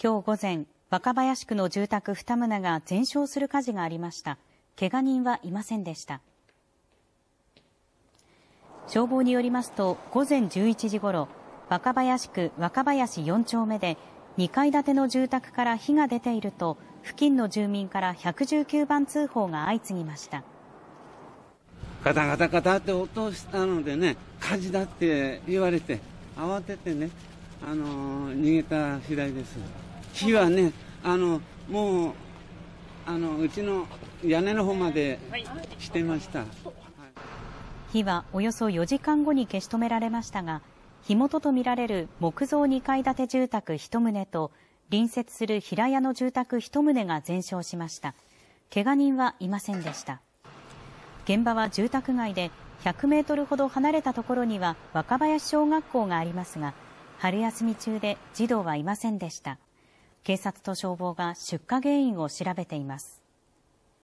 今日午前、若林区の住宅二棟が全焼する火事がありました。けが人はいませんでした。消防によりますと、午前11時ごろ、若林区若林4丁目で、2階建ての住宅から火が出ていると、付近の住民から119番通報が相次ぎました。ガタガタガタって音したのでね、火事だって言われて、慌ててね、あのー、逃げた次第です。火はねあのもうあのうちの屋根の方までしてました、火はおよそ4時間後に消し止められましたが火元とみられる木造2階建て住宅1棟と隣接する平屋の住宅1棟が全焼しましたけが人はいませんでした現場は住宅街で100メートルほど離れたところには若林小学校がありますが春休み中で児童はいませんでした警察と消防が出火原因を調べています。